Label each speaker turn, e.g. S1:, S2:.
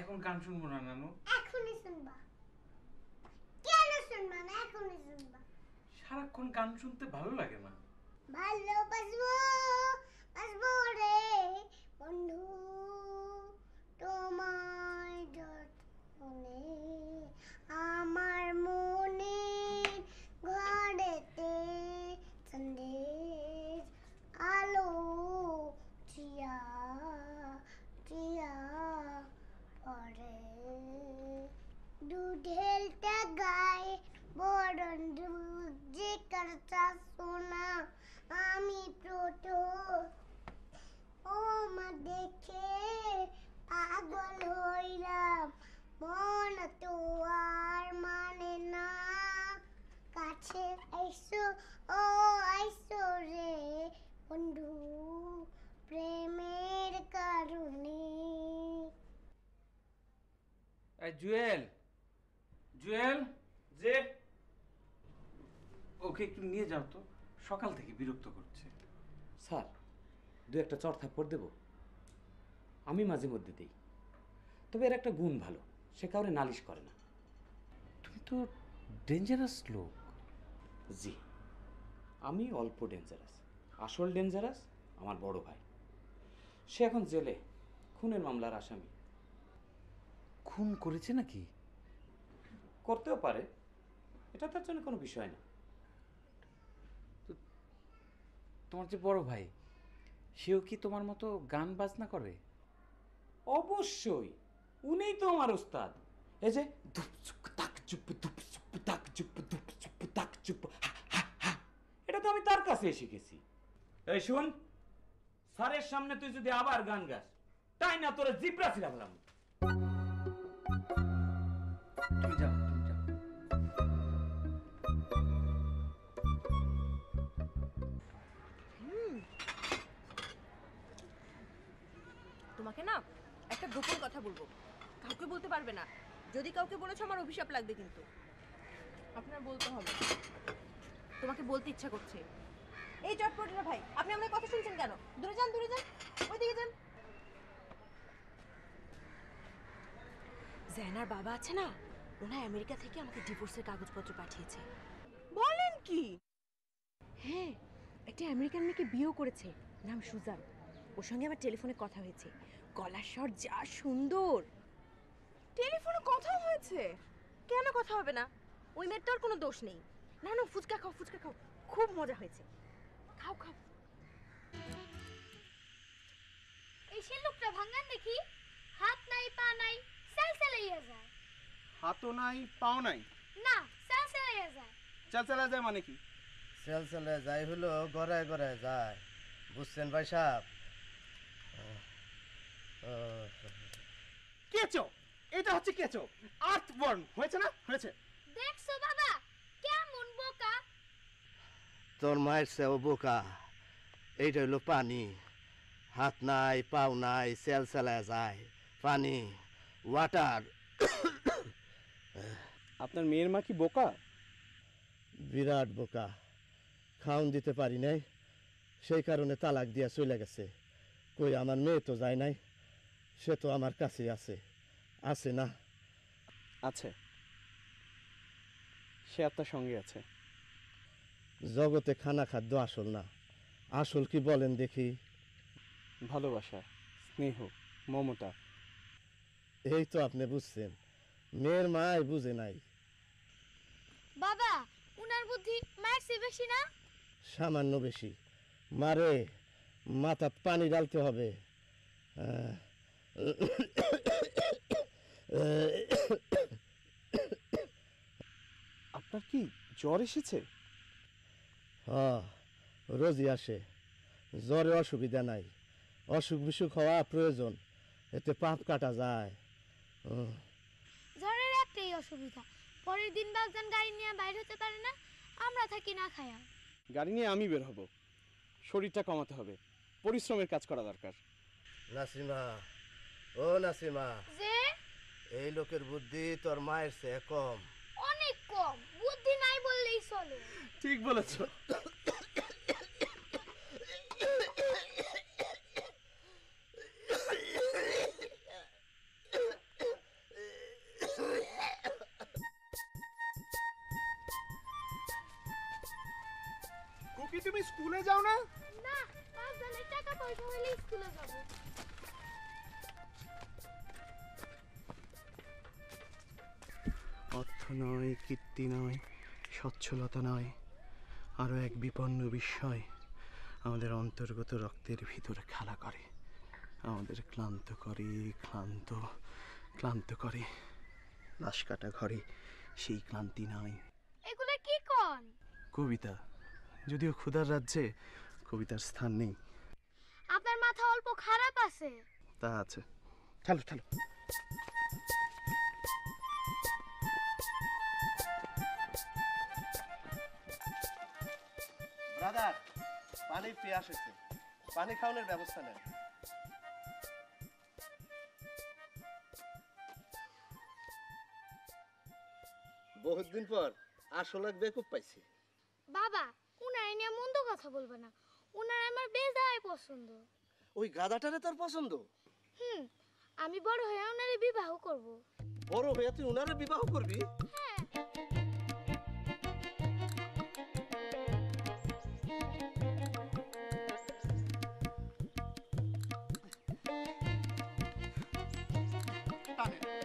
S1: এখন গান শুনবো না নানু এখনই শুনবা কেন শুনবা না এখনই শুনবা সারাক্ষণ গান শুনতে ভালো লাগে না ভালোবাসবো জুয়েল জুয়েল যে ওকে একটু নিয়ে যাও তো সকাল থেকে বিরক্ত করছে স্যার দু একটা চর থাপ্পড় দেব আমি মাঝে মধ্যে দিই তবে এর একটা গুণ ভালো সে কাউরে নালিশ করে না তুমি তো ডেঞ্জারাস লোক জি আমি অল্প ডেঞ্জারাস আসল ডেঞ্জারাস আমার বড় ভাই সে এখন জেলে খুনের মামলার আসামি খুন করেছে নাকি করতেও পারে এটা তার জন্য কোনো বিষয় না তোমার যে বড় ভাই সেও কি তোমার মতো গান বাজনা করে অবশ্যই উনিই তো আমার ওস্তাদ এই যে ধুপ চুপ তাক চুপ ধুপচুপ তাক চুপ ধুপচুপ তাক চুপ এটা তো আমি তার কাছে শিখেছি এই শুন স্যারের সামনে তুই যদি আবার গান গাস তাই না তোরা জিব্রা ছিলাম তোমাকে না একটা গোপন কথা বলবো কাউকে বলতে পারবে না যদি কাউকে বলেছো আমার অভিশাপ লাগবে কিন্তু আপনার বলতে হবে তোমাকে বলতে ইচ্ছা করছে এই চটপটিরা ভাই আপনি আমার কথা শুনছেন কেন দূরে যান দূরে যান ওইদিকে যান জেনার বাবা আছে না ওনা আমেরিকা থেকে আমাকে ডিভোর্সের কাগজপত্র পাঠিয়েছে বলেন কি হ্যাঁ একটা আমেরিকান মেয়েকে বিয়েও করেছে নাম সুজান ওর সঙ্গে আমার টেলিফোনে কথা হয়েছে গলার স্বর যা সুন্দর টেলিফোনে কথা হয়েছে কেন কথা হবে না ওই মেয়ের তো আর কোনো দোষ নেই না না ফুচকা খাও ফুচকা খাও খুব মজা হয়েছে খাও খাও এই সে লোকটা ভাঙ্গান দেখি হাত নাই পা নাই হাতো নাই পাও নাই না চাল যায় চাল চালা যায় মানে কি চাল চালা যায় হলো গড়ায় গড়ায় যায় বুঝছেন ভাই সাহেব কেচো এটা হচ্ছে কেচো আর্থবর্ন হয়েছে না হয়েছে দেখছো বাবা কেমন বোকা তোর মায়ের সেও বোকা এইটা হলো পানি হাত নাই পাও নাই সেল সেলা যায় পানি ওয়াটার আপনার মেয়ের মা কি বোকা বিরাট বোকা খাউন দিতে পারি নাই সেই কারণে তালাক দিয়া চলে গেছে কই আমার মেয়ে তো যায় নাই সে তো আমার কাছে আছে আছে না আছে সে আপনার সঙ্গে আছে জগতে খানা খাদ্য আসল না আসল কি বলেন দেখি ভালোবাসা স্নেহ মমতা এই তো আপনি বুঝছেন মেয়ের মাই বুঝে নাই বাবা উনার বুদ্ধি মায়ের চেয়ে বেশি না সামান্য বেশি মারে মাথা পানি ডালতে হবে আপনার কি জ্বর এসেছে রোজই আসে জ্বরে অসুবিধা নাই অসুখ বিসুখ হওয়া প্রয়োজন এতে পাপ কাটা যায় ঝড়ের একটাই অসুবিধা পরের দিন বাগদান গাড়ি নিয়ে বাইরে হতে পারে না আমরা থাকি না খায়া গাড়ি নিয়ে আমি বের হব শরীরটা কমাতে হবে পরিশ্রমের কাজ করা দরকার নাসিমা ও নাসিমা যে এই লোকের বুদ্ধি তোর মায়ের চেয়ে কম অনেক কম বুদ্ধি নাই বললেই চলে ঠিক বলেছো তুমি স্কুলে যাও না অর্থ নয় কীর্তি নয় স্বচ্ছলতা নয় আরও এক বিপন্ন বিস্ময় আমাদের অন্তর্গত রক্তের ভিতরে খেলা করে আমাদের ক্লান্ত করে ক্লান্ত ক্লান্ত করে লাশ কাটা ঘরে সেই ক্লান্তি নয় এগুলো কি কবিতা যদিও ক্ষুধার রাজ্যে কবিতার স্থান নেই আপনার মাথা অল্প খারাপ আছে তা আছে চলো চলো ব্রাদার পানি পেয়াস আসেছে পানি খাওয়ানোর ব্যবস্থা নেন বহুত দিন পর আসল এক বেকুব পাইছি বাবা উনারে নিয়ে মন্দ কথা বলবে না উনার আমার বেজায় পছন্দ ওই গাদাটারে তোর পছন্দ হুম আমি বড় হয়ে উনারে বিবাহ করব বড় হয়ে তুই উনারে বিবাহ করবি হ্যাঁ